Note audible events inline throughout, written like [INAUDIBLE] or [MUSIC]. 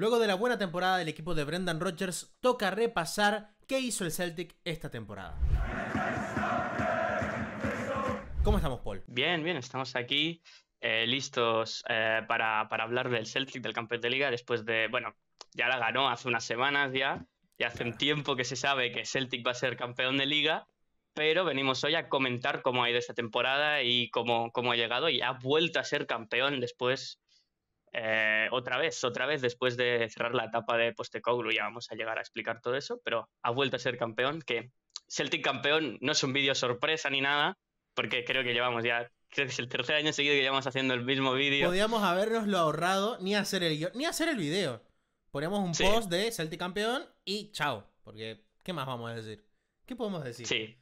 Luego de la buena temporada del equipo de Brendan Rodgers, toca repasar qué hizo el Celtic esta temporada. ¿Cómo estamos, Paul? Bien, bien, estamos aquí eh, listos eh, para, hablar del Celtic, del campeón de liga, después de, bueno, ya la ganó hace unas semanas ya, y hace un tiempo que se sabe que Celtic va a ser campeón de liga, pero venimos hoy a comentar cómo ha ido esta temporada y cómo, cómo ha llegado y ha vuelto a ser campeón después eh, otra vez, otra vez, después de cerrar la etapa de Postecoglou, ya vamos a llegar a explicar todo eso, pero ha vuelto a ser campeón, que Celtic campeón no es un vídeo sorpresa ni nada, porque creo que llevamos ya, creo que es el tercer año seguido que llevamos haciendo el mismo vídeo. Podríamos habernoslo ahorrado ni hacer el, ni hacer el video. Poníamos un post de Celtic campeón y chao, porque ¿qué más vamos a decir? ¿Qué podemos decir? Sí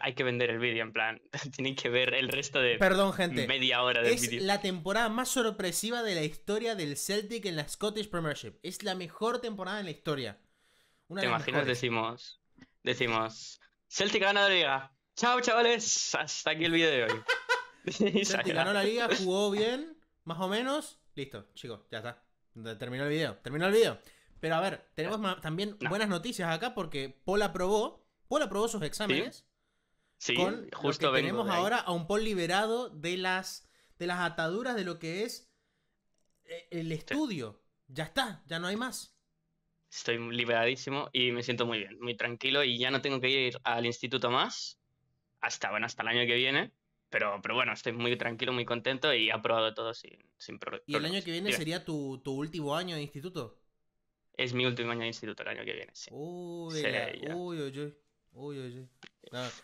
hay que vender el vídeo, en plan, [LAUGHS] tienen que ver el resto de Perdón, media hora del vídeo. Es la temporada más sorpresiva de la historia del Celtic en la Scottish Premiership. Es la mejor temporada en la historia. ¿Te imaginas? Decimos, decimos, Celtic ganó la liga. Chao, chavales, hasta aquí el vídeo de hoy. [LAUGHS] [LAUGHS] Celtic ganó la liga, jugó bien, más o menos. Listo, chicos, ya está. Terminó el vídeo, terminó el vídeo. Pero a ver, tenemos también buenas noticias acá porque Paul aprobó, Paul aprobó sus exámenes. Sí, justo lo tenemos ahora a un Paul liberado de las, de las ataduras de lo que es eh, el estudio. Ya está, ya no hay más. Estoy liberadísimo y me siento muy bien, muy tranquilo y ya no tengo que ir al instituto más hasta, bueno, hasta el año que viene. Pero, pero bueno, estoy muy tranquilo, muy contento y he aprobado todo sin, sin problemas. ¿Y el año que viene sería tu, último año de instituto? Es mi último año de instituto el año que viene, sí. Uy, uy, uy, uy. Uy, uy,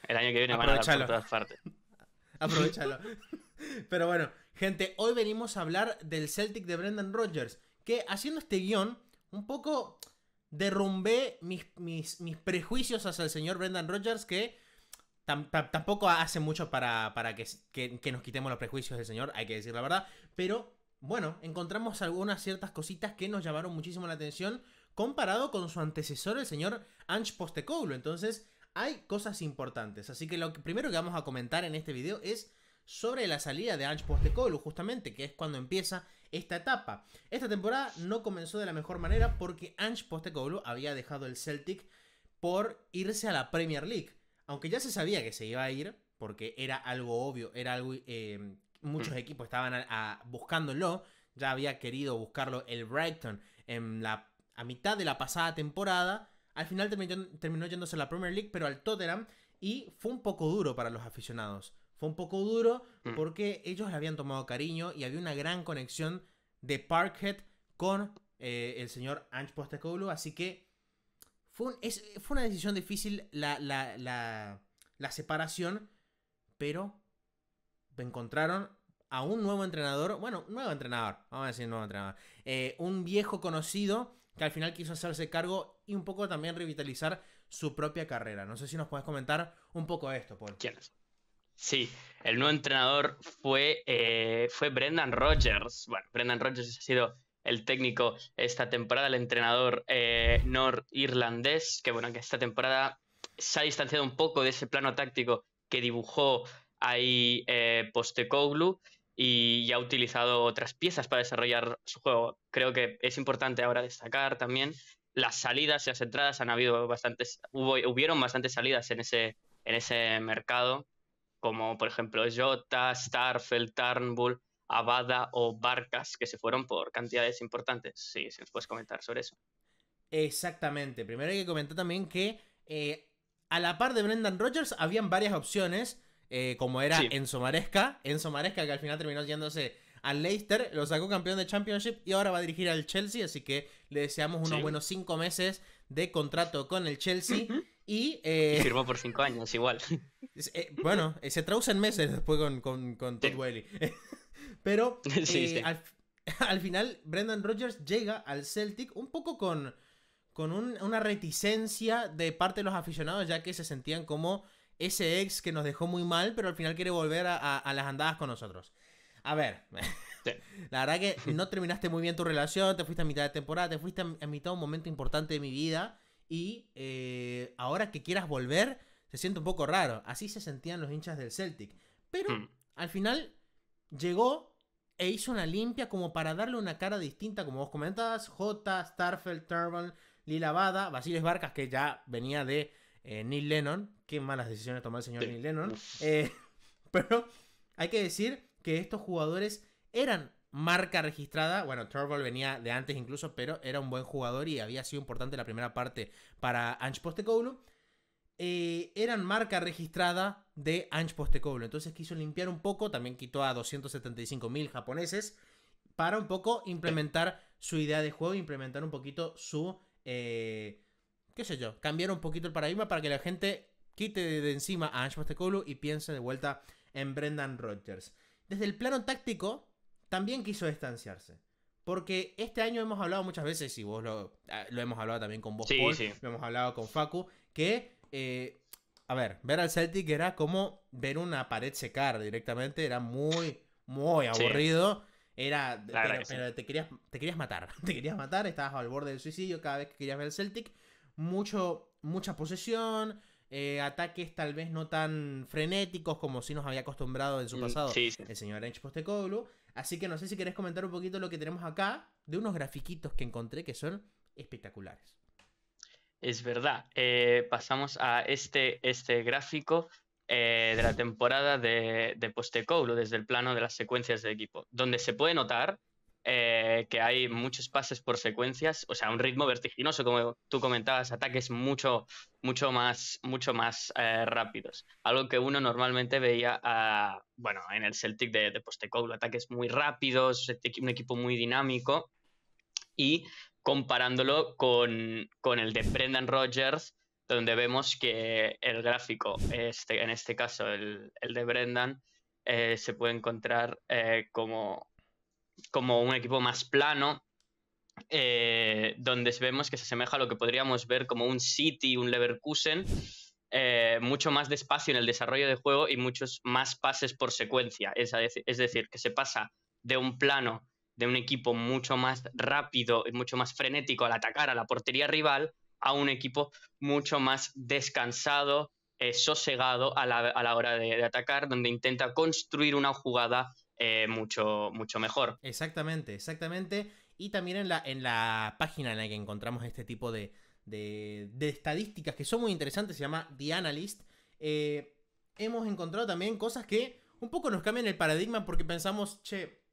El año que viene van a dar por todas partes. [LAUGHS] Aprovechalo. Pero bueno, gente, hoy venimos a hablar del Celtic de Brendan Rodgers. Que haciendo este guión, un poco derrumbé mis, mis, prejuicios hacia el señor Brendan Rodgers. Que tampoco hace mucho para, para que, nos quitemos los prejuicios del señor, hay que decir la verdad. Pero bueno, encontramos algunas ciertas cositas que nos llamaron muchísimo la atención comparado con su antecesor, el señor Ange Postecoglou. Entonces, hay cosas importantes. Así que lo primero que vamos a comentar en este video es sobre la salida de Ange Postecoglou, justamente, que es cuando empieza esta etapa. Esta temporada no comenzó de la mejor manera porque Ange Postecoglou había dejado el Celtic por irse a la Premier League. Aunque ya se sabía que se iba a ir, porque era algo obvio, era algo... Eh, muchos mm. equipos estaban buscándolo, ya había querido buscarlo el Brighton en la, a mitad de la pasada temporada, al final terminó yéndose a la Premier League, pero al Tottenham, y fue un poco duro para los aficionados. Fue un poco duro mm. porque ellos le habían tomado cariño y había una gran conexión de Parkhead con eh, el señor Ange Postecoglou, así que fue, una decisión difícil la, separación, pero encontraron a un nuevo entrenador, bueno, nuevo entrenador, vamos a decir nuevo entrenador, eh, un viejo conocido que al final quiso hacerse cargo y un poco también revitalizar su propia carrera. No sé si nos puedes comentar un poco esto, Paul. Sí, el nuevo entrenador fue, eh, fue Brendan Rogers. Bueno, Brendan Rogers ha sido el técnico esta temporada, el entrenador eh, norirlandés, que bueno, que esta temporada se ha distanciado un poco de ese plano táctico que dibujó ahí eh, y, y, ha utilizado otras piezas para desarrollar su juego. Creo que es importante ahora destacar también las salidas y las entradas han habido bastantes, hubo, hubieron bastantes salidas en ese, en ese mercado, como por ejemplo Jota, Starfeld, Turnbull, Abada o Barcas, que se fueron por cantidades importantes. Sí, si nos puedes comentar sobre eso. Exactamente. Primero hay que comentar también que eh, a la par de Brendan Rogers habían varias opciones, eh, como era en Enzo que al final terminó yéndose al Leicester, lo sacó campeón de Championship y ahora va a dirigir al Chelsea, así que le deseamos unos buenos cinco meses de contrato con el Chelsea. Eh, y, firmó por cinco años, igual. [LAUGHS] Eh, bueno, eh, se traducen meses después con, con, con Todd [LAUGHS] Pero [LAUGHS] Al, final, Brendan Rodgers llega al Celtic un poco con, con una reticencia de parte de los aficionados, ya que se sentían como ese ex que nos dejó muy mal, pero al final quiere volver a las andadas con nosotros. A ver, [LAUGHS] la verdad que no terminaste muy bien tu relación, te fuiste a mitad de temporada, te fuiste a, mitad de un momento importante de mi vida y eh, ahora que quieras volver se siente un poco raro. Así se sentían los hinchas del Celtic. Pero hmm. al final llegó e hizo una limpia como para darle una cara distinta, como vos comentabas, J, Starfeld, Turban, Lila Bada, Basiles Barcas, que ya venía de eh, Neil Lennon. Qué malas decisiones tomó el señor Neil Lennon. Eh, [LAUGHS] pero hay que decir que estos jugadores eran marca registrada. Bueno, Turbo venía de antes incluso, pero era un buen jugador y había sido importante la primera parte para Ange Postecoglou. Eh, eran marca registrada de Ange Postecoglou. Entonces quiso limpiar un poco, también quitó a 275.000 japoneses para un poco implementar su idea de juego, implementar un poquito su... Eh, qué sé yo, cambiar un poquito el paradigma para que la gente quite de encima a Ange Postecoglou y piense de vuelta en Brendan Rodgers desde el plano táctico, también quiso distanciarse. Porque este año hemos hablado muchas veces, y vos lo, ah, lo hemos hablado también con vos, hemos hablado con Facu, que, eh, a ver, ver al Celtic era como ver una pared secar directamente, era muy, muy aburrido. Era, te, querías, matar, [LAUGHS] te querías matar, estabas al borde del suicidio cada vez que querías ver al Celtic. Mucho, mucha posesión, eh, ataques tal vez no tan frenéticos como si nos había acostumbrado en su mm, pasado el señor Ench Postecoglu Así que no sé si querés comentar un poquito lo que tenemos acá de unos grafiquitos que encontré que son espectaculares. Es verdad. Eh, pasamos a este, este gráfico eh, de la temporada de, de desde el plano de las secuencias de equipo, donde se puede notar eh, que hay muchos pases por secuencias, o sea, un ritmo vertiginoso, como tú comentabas, ataques mucho, mucho más, mucho más eh, rápidos. Algo que uno normalmente veía, ah, bueno, en el Celtic de, de Postecoglou, ataques muy rápidos, un equipo muy dinámico, y comparándolo con, el de Brendan Rodgers, donde vemos que el gráfico, este, en este caso el, de Brendan, eh, se puede encontrar como como un equipo más plano, eh, donde vemos que se asemeja a lo que podríamos ver como un City, un Leverkusen, eh, mucho más despacio en el desarrollo de juego y muchos más pases por secuencia. Es, decir, que se pasa de un plano de un equipo mucho más rápido y mucho más frenético al atacar a la portería rival a un equipo mucho más descansado, eh, sosegado a la, hora de, atacar, donde intenta construir una jugada eh, mucho, mucho mejor. Exactamente, exactamente. Y también en la, en la página en la que encontramos este tipo de, de, estadísticas que son muy interesantes, se llama The Analyst, eh, hemos encontrado también cosas que un poco nos cambian el paradigma porque pensamos, che,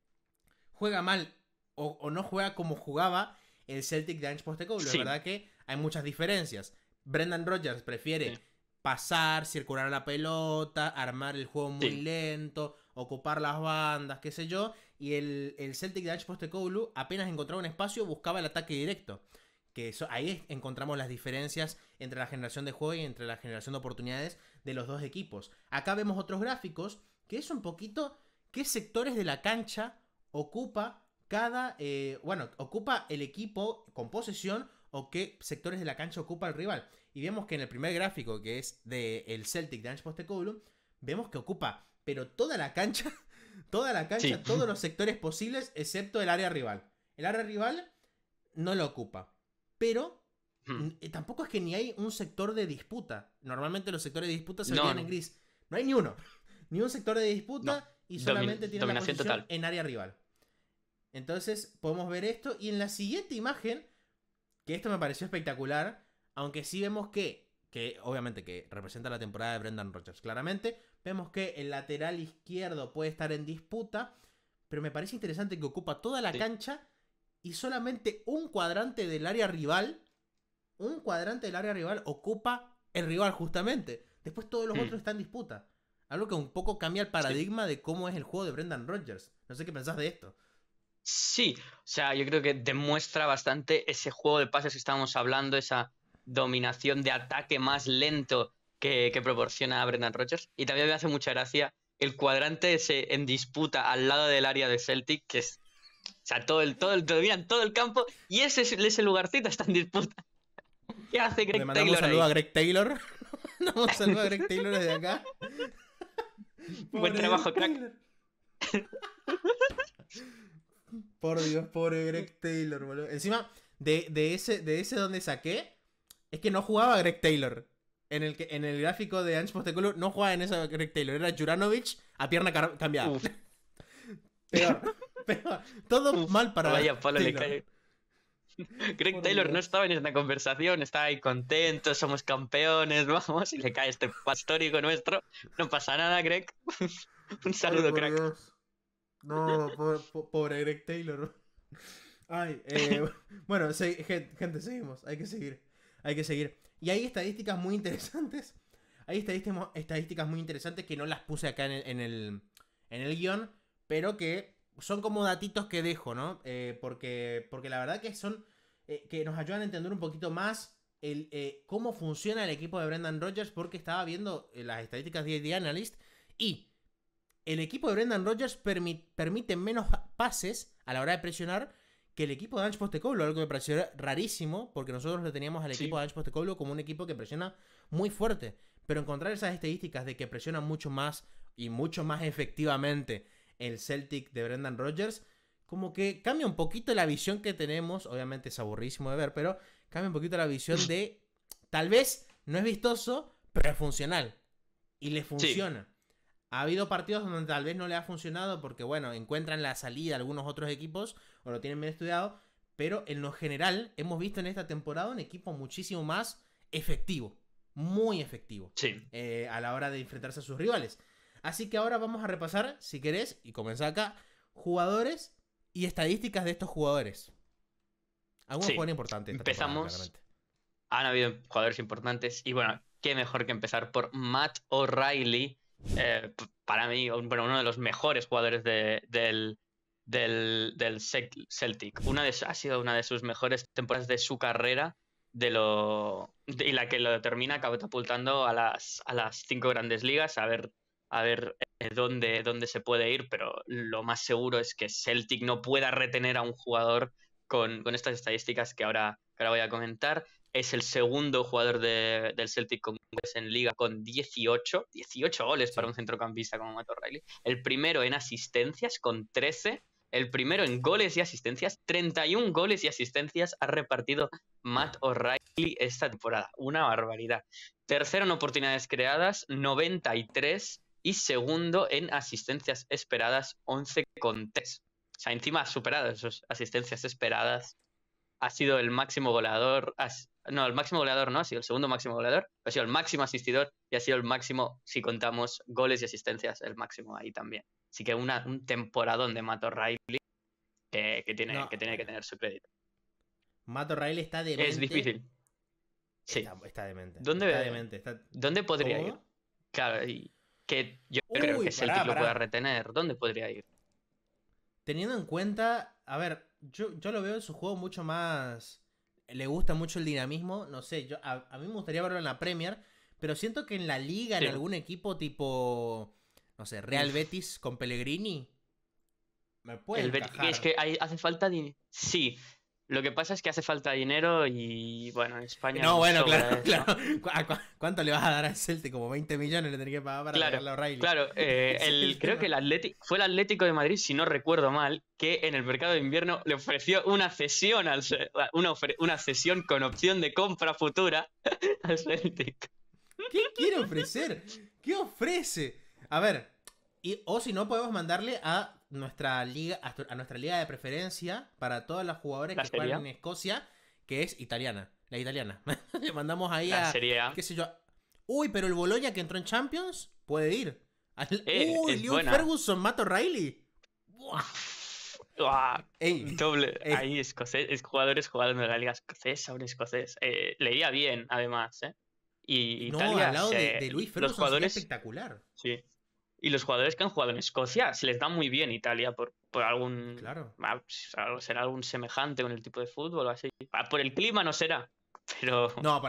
juega mal o, no juega como jugaba el Celtic de Ange Postecoglou. la verdad que hay muchas diferencias. Brendan Rodgers prefiere pasar, circular la pelota, armar el juego muy lento, ocupar las bandas, qué sé yo, y el, Celtic de Ange Postecoglou apenas encontraba un espacio, buscaba el ataque directo. Que ahí encontramos las diferencias entre la generación de juego y entre la generación de oportunidades de los dos equipos. Acá vemos otros gráficos que es un poquito qué sectores de la cancha ocupa cada, eh, bueno, ocupa el equipo con posesión o qué sectores de la cancha ocupa el rival. Y vemos que en el primer gráfico, que es del de Celtic de Ange vemos que ocupa, pero toda la cancha, [LAUGHS] toda la cancha, todos los sectores posibles, excepto el área rival. El área rival no lo ocupa, pero hmm. eh, tampoco es que ni hay un sector de disputa. Normalmente los sectores de disputa se ven en gris. No hay ni uno, [LAUGHS] ni un sector de disputa y solamente tiene la posición total. en área rival. Entonces podemos ver esto y en la siguiente imagen, que esto me pareció espectacular, aunque sí vemos que, que obviamente que representa la temporada de Brendan Rogers claramente, Vemos que el lateral izquierdo puede estar en disputa, pero me parece interesante que ocupa toda la cancha y solamente un cuadrante del área rival, un cuadrante del área rival ocupa el rival justamente. Después todos los mm. otros están en disputa. Algo que un poco cambia el paradigma de cómo es el juego de Brendan Rodgers. No sé qué pensás de esto. Sí, o sea, yo creo que demuestra bastante ese juego de pases que estábamos hablando, esa dominación de ataque más lento que, proporciona Brendan Rodgers. Y también me hace mucha gracia el cuadrante ese en disputa al lado del área de Celtic, que es. O sea, todo el, todo el, todo el campo y ese, ese lugarcito está en disputa. ¿Qué hace Greg Le Taylor? Un saludo a Greg Taylor. [LAUGHS] mandamos un saludo a Greg Taylor desde acá. [LAUGHS] Buen trabajo, crack. Por Dios, pobre Greg Taylor, boludo. Encima, de, de, ese, de ese donde saqué, es que no jugaba Greg Taylor en el, que, en el gráfico de Ange no juega en esa Greg Taylor, era Juranovic a pierna cambiada. [LAUGHS] Peor, Todo mal para Vaya Taylor. le Greg Taylor no estaba en esta conversación, está ahí contento, somos campeones, [LAUGHS] vamos, y le cae este pastórico nuestro. No pasa nada, Greg. [LAUGHS] Un saludo, Greg. No, pobre, Greg Taylor. Ay, eh, bueno, gente, seguimos, hay que seguir, hay que seguir. Y hay estadísticas muy interesantes. Hay estadísticas muy interesantes que no las puse acá en el, guión, pero que son como datitos que dejo, ¿no? Eh, porque, porque la verdad que son. Eh, que nos ayudan a entender un poquito más el, eh, cómo funciona el equipo de Brendan Rodgers, porque estaba viendo las estadísticas de The Analyst y el equipo de Brendan Rodgers permite menos pases a la hora de presionar que el equipo de Ange Postecoglou, algo que me pareció rarísimo, porque nosotros le teníamos al equipo de Ange Postecoglou como un equipo que presiona muy fuerte, pero encontrar esas estadísticas de que presiona mucho más y mucho más efectivamente el Celtic de Brendan Rodgers, como que cambia un poquito la visión que tenemos, obviamente es aburrísimo de ver, pero cambia un poquito la visión de tal vez no es vistoso, pero es funcional y le funciona. Ha habido partidos donde tal vez no le ha funcionado porque, bueno, encuentran la salida algunos otros equipos o lo tienen bien estudiado, pero en lo general hemos visto en esta temporada un equipo muchísimo más efectivo, muy efectivo sí. Eh, a la hora de enfrentarse a sus rivales. Así que ahora vamos a repasar, si querés, y comenzar acá, jugadores y estadísticas de estos jugadores. Algunos jugadores importantes. Empezamos. Han habido jugadores importantes y bueno, qué mejor que empezar por Matt O'Reilly eh, para mí, uno de los mejores jugadores del, Celtic. Una de, ha sido una de sus mejores temporadas de su carrera de y la que lo determina catapultando a las, a las cinco grandes ligas, a ver, a ver eh, dónde, dónde se puede ir, pero lo más seguro es que Celtic no pueda retener a un jugador con, con estas estadísticas que ahora, que ahora voy a comentar es el segundo jugador del Celtic en liga con 18, 18 goles para un centrocampista como Matt O'Reilly. El primero en asistencias con 13. El primero en goles y asistencias. 31 goles y asistencias ha repartido Matt O'Reilly esta temporada. Una barbaridad. Tercero en oportunidades creadas, 93. Y segundo en asistencias esperadas, 11 con 3. O sea, encima ha superado esas asistencias esperadas ha sido el máximo goleador, no, el máximo goleador no, ha sido el segundo máximo goleador, ha sido el máximo asistidor y ha sido el máximo, si contamos goles y asistencias, el máximo ahí también. Así que una, un temporadón de Mato riley que, tiene, que tener su crédito. ¿Mato riley está de Es difícil. Sí. Está, demente. ¿Dónde, ¿Dónde podría ir? Claro, que yo creo que es el que lo pueda retener. ¿Dónde podría ir? Teniendo en cuenta, a ver, yo, yo lo veo en su juego mucho más le gusta mucho el dinamismo. No sé, yo a, mí me gustaría verlo en la Premier, pero siento que en la liga, en algún equipo tipo, no sé, Real Betis con Pellegrini, me puede. es que hace falta. sí, Sí, lo que pasa es que hace falta dinero y bueno, en España. No, bueno, claro, claro. [LAUGHS] cuánto le vas a dar al Celtic? Como 20 millones le tendría que pagar para claro, a O'Reilly. Claro, eh, [LAUGHS] creo que el Atlético, fue el Atlético de Madrid, si no recuerdo mal, que en el mercado de invierno le ofreció una cesión al ah, una, una con opción de compra futura [LAUGHS] al Celtic. ¿Qué quiere ofrecer? ¿Qué ofrece? A ver, y, o si no, podemos mandarle a nuestra liga, a nuestra liga de preferencia para todas las jugadores que juegan en Escocia, que es italiana. La italiana. [LAUGHS] Le mandamos ahí a. ¿Qué sé yo? Uy, pero el Boloña que entró en Champions puede ir. Eh, uy, Ferguson, Mato Riley Wow. Ey, Ahí escocés, jugadores jugando en la liga escocesa, un escocés. Eh, leía bien, además. ¿eh? Y no, al lado de, Luis Ferguson los espectacular. Sí. Y los jugadores que han jugado en Escocia se les da muy bien Italia por, algún. Claro. Ah, pues, será algún semejante con el tipo de fútbol o así. Ah, por el clima no será, pero. [LAUGHS] No,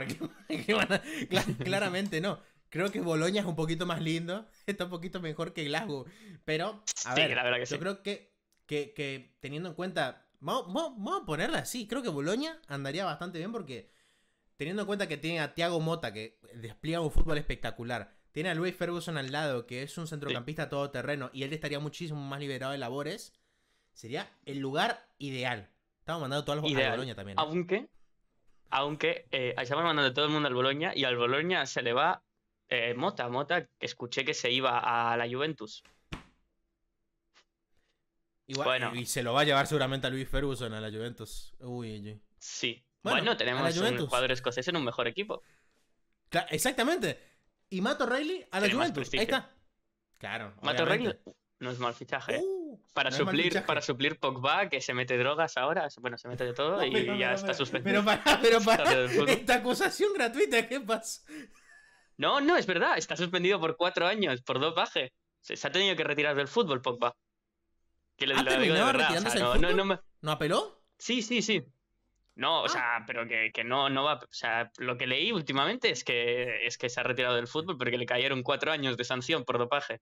claramente no. Creo que Boloña es un poquito más lindo, [LAUGHS] está un poquito mejor que Glasgow. Pero, sí, ver, la verdad que yo creo que, que, teniendo en cuenta. Vamos, vamos a ponerla así. Creo que Boloña andaría bastante bien porque, teniendo en cuenta que tiene a Tiago Mota, que despliega un fútbol espectacular tiene a Luis Ferguson al lado, que es un centrocampista todoterreno, y él estaría muchísimo más liberado de labores. Sería el lugar ideal. Estamos mandando todos los al Boloña también. Aunque, aunque eh, estamos mandando todo el mundo al Boloña, y al Boloña se le va eh, Mota. Mota, escuché que se iba a la Juventus. Igual, bueno. Y se lo va a llevar seguramente a Luis Ferguson a la Juventus. Uy, Sí. Bueno, bueno tenemos un jugador escocés en un mejor equipo. Exactamente y Mato Riley a la Juventus. Ahí está. Claro. Mato Riley no es mal fichaje. Uh, para, suplir, para suplir Pogba, que se mete drogas ahora, bueno, se mete de todo [LAUGHS] y ya está suspendido. Pero para, [LAUGHS] esta acusación gratuita, ¿qué pasa? No, no, es verdad, está suspendido por cuatro años, por dopaje. Se, se ha tenido que retirar del fútbol, Pogba. Que de ¿No apeló? Sí, sí, sí. No, o ah. sea, pero que, no, no va. O sea, lo que leí últimamente es que, es que se ha retirado del fútbol porque le cayeron cuatro años de sanción por dopaje.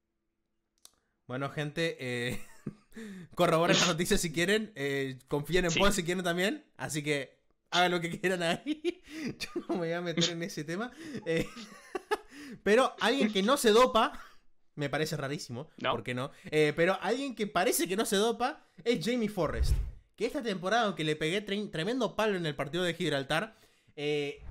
Bueno, gente, eh, [LAUGHS] corroboren noticia noticias si quieren. Eh, confíen en si quieren también. Así que hagan lo que quieran ahí. [LAUGHS] Yo no me voy a meter en ese tema. Eh, [LAUGHS] pero alguien que no se dopa. Me parece rarísimo. No. ¿Por no? Eh, pero alguien que parece que no se dopa es Jamie Forrest que esta temporada, aunque le pegué tremendo palo en el partido de Gibraltar, eh,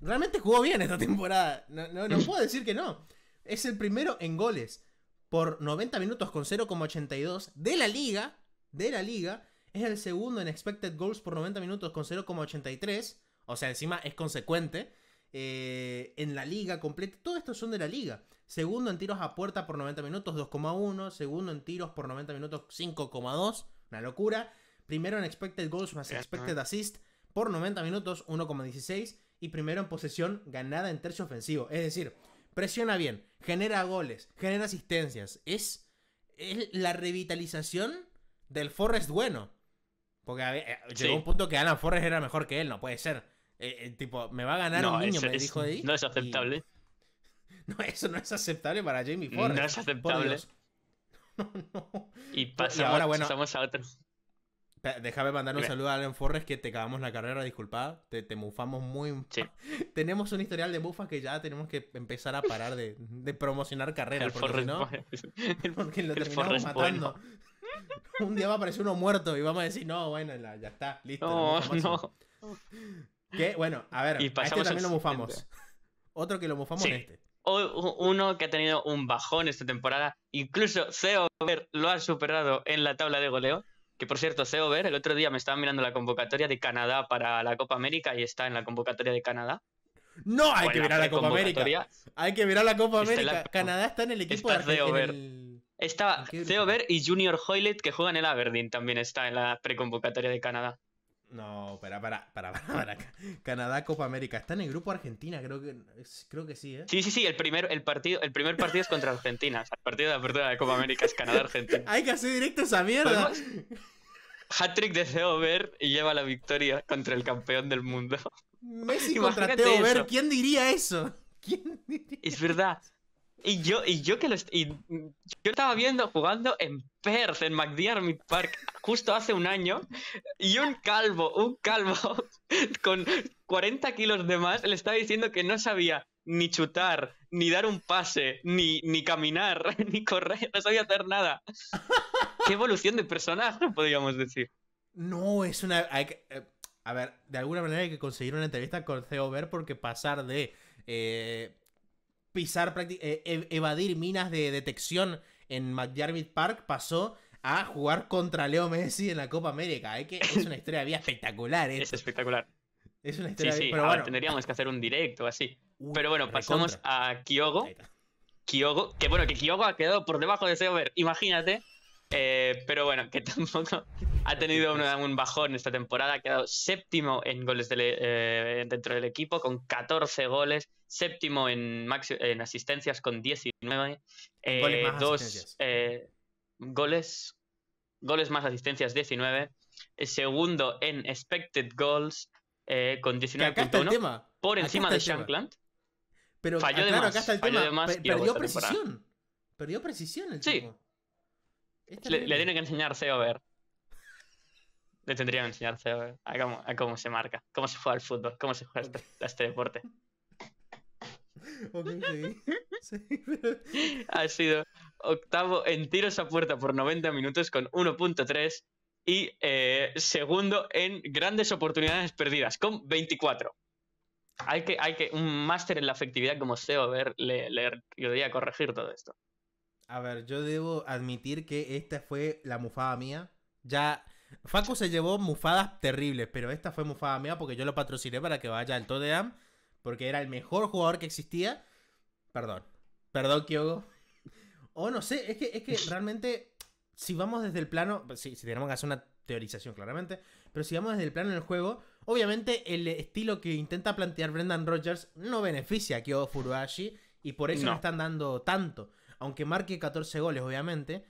realmente jugó bien esta [LAUGHS] temporada. No, puedo decir que no. Es el primero en goles por 90 minutos con 0,82 de la liga. De la liga. Es el segundo en expected goals por 90 minutos con 0,83. O sea, encima es consecuente. Eh, en la liga completa. Todo esto son de la liga. Segundo en tiros a puerta por 90 minutos, 2,1. Segundo en tiros por 90 minutos, 5,2. Una locura primero en expected goals más expected assist por 90 minutos, 1,16, y primero en posesión ganada en tercio ofensivo. Es decir, presiona bien, genera goles, genera asistencias. Es, la revitalización del Forrest bueno. Porque eh, llegó un punto que Alan Forrest era mejor que él, no puede ser. Eh, eh, tipo, me va a ganar un niño, me dijo ahí. No es aceptable. [LAUGHS] No, eso no es aceptable para Jamie Forrest. [LAUGHS] No es aceptable. No, Y, pasamos, ahora, bueno, a Déjame mandar un saludo a Alan Forres que te cagamos la carrera, disculpa. Te, mufamos muy. [LAUGHS] tenemos un historial de mufas que ya tenemos que empezar a parar de, promocionar carreras. porque, si no, [LAUGHS] lo terminamos matando. [LAUGHS] un día va a aparecer uno muerto y vamos a decir, no, bueno, ya está, listo. No, no. Que, bueno, a ver, y este también lo mufamos. Otro que lo mufamos en este. uno que ha tenido un bajón esta temporada. Incluso Ceo e lo ha superado en la tabla de goleo. Que por cierto, Seo Ver, el otro día me estaba mirando la convocatoria de Canadá para la Copa América y está en la convocatoria de Canadá. No, hay que mirar la Copa América. Hay que mirar la Copa América. Canadá está en el equipo está de Argentina. Está Seover y Junior Hoylet que juegan el Aberdeen también está en la preconvocatoria de Canadá. No, para, para, para, [LAUGHS] Canadá, Copa América. Está en el grupo Argentina, creo que, creo que sí, ¿eh? Sí, sí, sí. El primer, el partido, el primer partido es contra Argentina. el partido de apertura de Copa América es Canadá-Argentina. Hay que hacer directo esa mierda. Hat-trick de Verde y lleva la victoria contra el campeón del mundo. Messi [LAUGHS] contra Verde, ¿quién diría eso? [LAUGHS] ¿Quién diría? Es verdad. Y yo, y yo que lo yo estaba viendo jugando en Perth, en McDiarmid Park, justo hace un año, y un calvo, un calvo [LAUGHS] con 40 kilos de más le estaba diciendo que no sabía ni chutar, ni dar un pase, ni, ni caminar, [LAUGHS] ni correr, no sabía hacer nada. [LAUGHS] ¿Qué evolución de personaje, podríamos decir? No, es una... Eh, a ver, de alguna manera hay que conseguir una entrevista con CEO Ver porque pasar de... Eh, pisar, eh, evadir minas de detección en McDermott Park pasó a jugar contra Leo Messi en la Copa América. es una historia bien espectacular. Es espectacular. Es una historia Pero tendríamos que hacer un directo así. pero bueno, pasamos a Kyogo. Kyogo, que bueno, que Kyogo ha quedado por debajo de Seover. Imagínate eh, pero bueno, que [LAUGHS] tampoco ha tenido un, bajón esta temporada. Ha quedado séptimo en goles eh, dentro del equipo con 14 goles, séptimo en, asistencias con 19. Eh, goles dos goles, goles más asistencias 19. segundo en expected goals con 19.1. Por encima de Shankland. Pero falló de más, perdió precisión. Perdió precisión el sí. Le, tiene que enseñar ver. Le tendría que enseñar a cómo, a cómo se marca, cómo se juega el fútbol, cómo se juega este, este deporte. Ha sido octavo en tiros a puerta por 90 minutos con 1.3 y eh, segundo en grandes oportunidades perdidas con 24. Hay que, hay que un máster en la efectividad como SEO ver, le, le, a corregir todo esto. A ver, yo debo admitir que esta fue la mufada mía. Ya. Facu se llevó mufadas terribles, pero esta fue mufada mía porque yo lo patrociné para que vaya al Todeam. Porque era el mejor jugador que existía. Perdón. Perdón, Kyogo. O no sé, es que, es que realmente, si vamos desde el plano. Si, pues si tenemos que hacer una teorización, claramente. Pero si vamos desde el plano del juego, obviamente el estilo que intenta plantear Brendan Rodgers no beneficia a Kyogo Furuashi. Y por eso no. no están dando tanto aunque marque 14 goles, obviamente,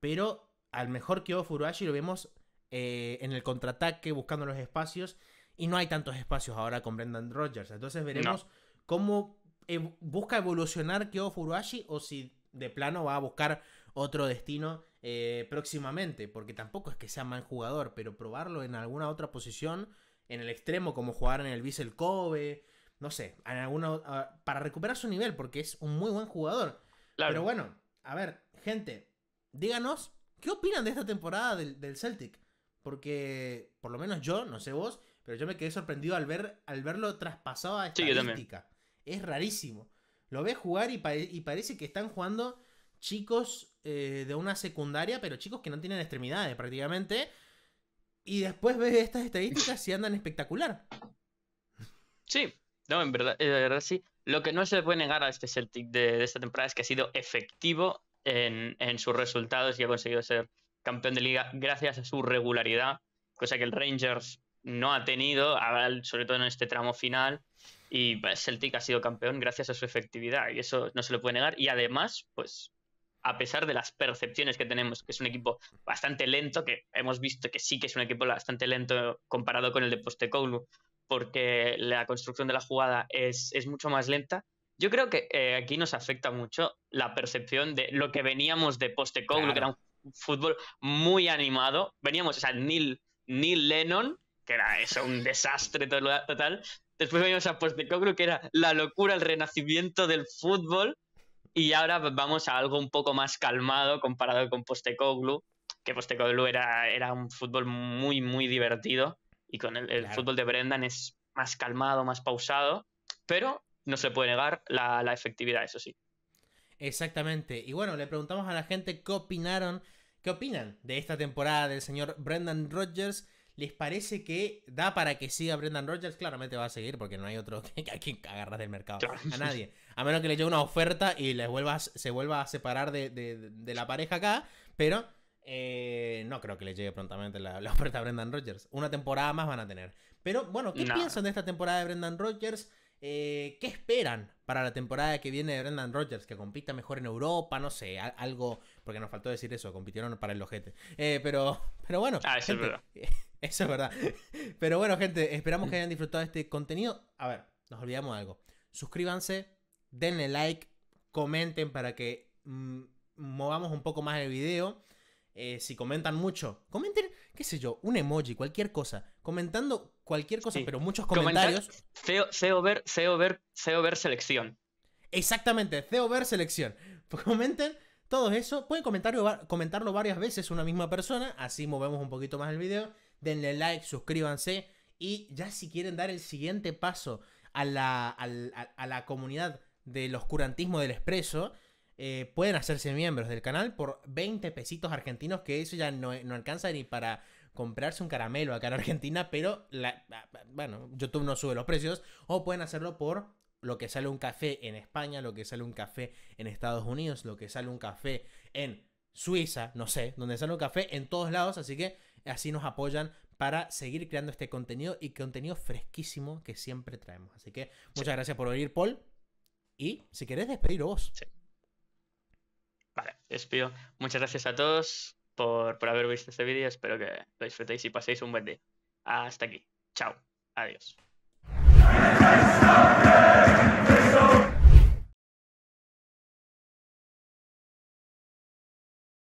pero al mejor que Furuashi lo vemos eh, en el contraataque, buscando los espacios, y no hay tantos espacios ahora con Brendan Rodgers. Entonces veremos cómo busca evolucionar Kyo Furuashi o si de plano va a buscar otro destino eh, próximamente, porque tampoco es que sea mal jugador, pero probarlo en alguna otra posición, en el extremo, como jugar en el Bissell Kobe, no sé, en alguna, para recuperar su nivel, porque es un muy buen jugador. Pero bueno, a ver, gente, díganos, ¿qué opinan de esta temporada del, Celtic? Porque, por lo menos yo, no sé vos, pero yo me quedé sorprendido al, ver, al verlo traspasado a estadística. es rarísimo. Lo ves jugar y, parece que están jugando chicos eh, de una secundaria, pero chicos que no tienen extremidades prácticamente. Y después ves estas estadísticas y andan espectacular. Sí, no, en verdad, en eh, verdad sí. Lo que no se puede negar a este Celtic de, de esta temporada es que ha sido efectivo en, sus resultados y ha conseguido ser campeón de liga gracias a su regularidad, cosa que el Rangers no ha tenido, sobre todo en este tramo final. Y pues, Celtic ha sido campeón gracias a su efectividad y eso no se lo puede negar. Y además, pues a pesar de las percepciones que tenemos, que es un equipo bastante lento, que hemos visto que sí que es un equipo bastante lento comparado con el de Postecoglou, porque la construcción de la jugada es, es mucho más lenta. Yo creo que eh, aquí nos afecta mucho la percepción de lo que veníamos de poste que era un fútbol muy animado. Veníamos, o sea, Neil, Neil Lennon, que era eso, un desastre total. Después veníamos a Postecoglou, que era la locura, el renacimiento del fútbol. Y ahora vamos a algo un poco más calmado comparado con Postecoglou, que Postecoglou era, era un fútbol muy, muy divertido y con el, fútbol de Brendan es más calmado, más pausado, pero no se puede negar la, efectividad, eso sí. Exactamente. Y bueno, le preguntamos a la gente qué opinaron, qué opinan de esta temporada del señor Brendan Rodgers. ¿Les parece que da para que siga Brendan Rodgers? Claramente va a seguir porque no hay otro [LAUGHS] que, a quien del mercado. A nadie. A menos que le llegue una oferta y les vuelvas, se vuelva a separar de, de la pareja acá. Pero eh, no creo que le llegue prontamente la, oferta a Brendan Rodgers. Una temporada más van a tener. Pero bueno, ¿qué piensan de esta temporada de Brendan Rodgers? Eh, ¿Qué esperan para la temporada que viene de Brendan Rodgers? Que compita mejor en Europa, no sé, algo. Porque nos faltó decir eso, compitieron para el ojete. Eh, pero, pero bueno. Ah, eso es verdad. [LAUGHS] Eso es verdad. Pero bueno, gente, esperamos que hayan disfrutado este contenido. A ver, nos olvidamos de algo. Suscríbanse, denle like, comenten para que mm, movamos un poco más el video. Eh, si comentan mucho, comenten, qué sé yo, un emoji, cualquier cosa. Comentando cualquier cosa, pero muchos comentarios. ceo ver, ceo ver, ceo ver selección. Exactamente, ceo ver selección. [LAUGHS] Comenten todo eso. Pueden comentarlo, comentarlo varias veces una misma persona. Así movemos un poquito más el video. Denle like, suscríbanse. Y ya si quieren dar el siguiente paso a la, a a la comunidad del oscurantismo del expreso, eh, pueden hacerse miembros del canal por 20 pesitos argentinos, que eso ya no, no alcanza ni para comprarse un caramelo acá en Argentina, pero ah, bueno, YouTube no sube los precios, o pueden hacerlo por lo que sale un café en España, lo que sale un café en Estados Unidos, lo que sale un café en Suiza, no sé, donde sale un café en todos lados, así que así nos apoyan para seguir creando este contenido y contenido fresquísimo que siempre traemos. Así que muchas gracias por venir, Paul. Y si querés despedir vos. Vale, despido. Muchas gracias a todos por, por haber visto este vídeo. Espero que lo disfrutéis y paséis un buen día. Hasta aquí. Chao. Adiós.